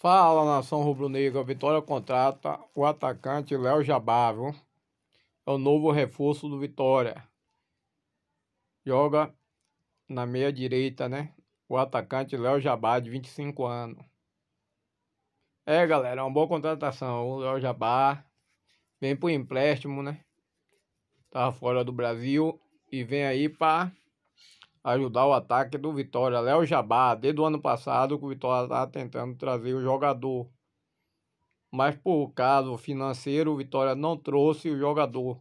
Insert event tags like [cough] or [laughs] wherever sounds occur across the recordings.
Fala, nação rubro-negra. Vitória contrata o atacante Léo Jabá, É o novo reforço do Vitória. Joga na meia direita, né? O atacante Léo Jabá, de 25 anos. É, galera, uma boa contratação. O Léo Jabá vem por empréstimo, né? Tava fora do Brasil e vem aí para ajudar o ataque do Vitória. Léo Jabá, desde o ano passado que o Vitória está tentando trazer o jogador. Mas por caso financeiro, o Vitória não trouxe o jogador.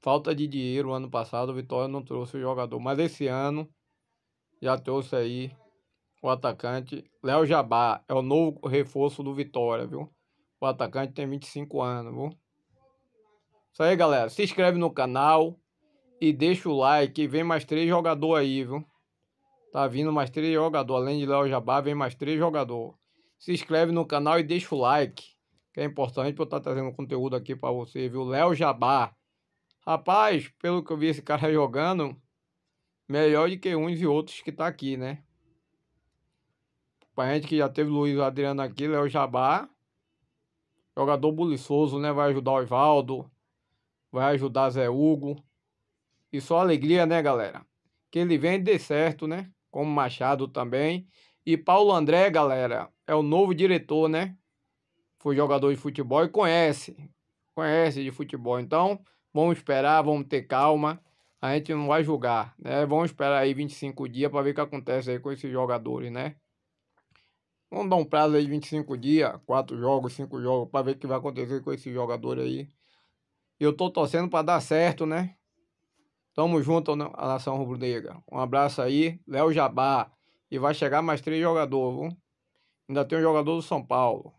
Falta de dinheiro, ano passado o Vitória não trouxe o jogador. Mas esse ano já trouxe aí o atacante Léo Jabá. É o novo reforço do Vitória, viu? O atacante tem 25 anos, viu? Isso aí, galera. Se inscreve no canal e deixa o like. Vem mais três jogador aí, viu? Tá vindo mais três jogador. Além de Léo Jabá, vem mais três jogador. Se inscreve no canal e deixa o like. Que é importante pra eu estar tá trazendo conteúdo aqui pra você, viu? Léo Jabá. Rapaz, pelo que eu vi esse cara [laughs] jogando, melhor do que uns e outros que tá aqui, né? Pra gente que já teve Luiz Adriano aqui, Léo Jabá. Jogador buliçoso, né? Vai ajudar o Osvaldo. Vai ajudar Zé Hugo e só alegria, né, galera? Que ele vem de certo, né? Como Machado também. E Paulo André, galera, é o novo diretor, né? Foi jogador de futebol e conhece. Conhece de futebol. Então, vamos esperar, vamos ter calma. A gente não vai julgar, né? Vamos esperar aí 25 dias para ver o que acontece aí com esses jogadores, né? Vamos dar um prazo aí de 25 dias, 4 jogos, 5 jogos, para ver o que vai acontecer com esses jogadores aí. Eu tô torcendo para dar certo, né? Tamo junto, a nação rubro-negra. Um abraço aí, Léo Jabá. E vai chegar mais três jogadores, viu? Ainda tem um jogador do São Paulo.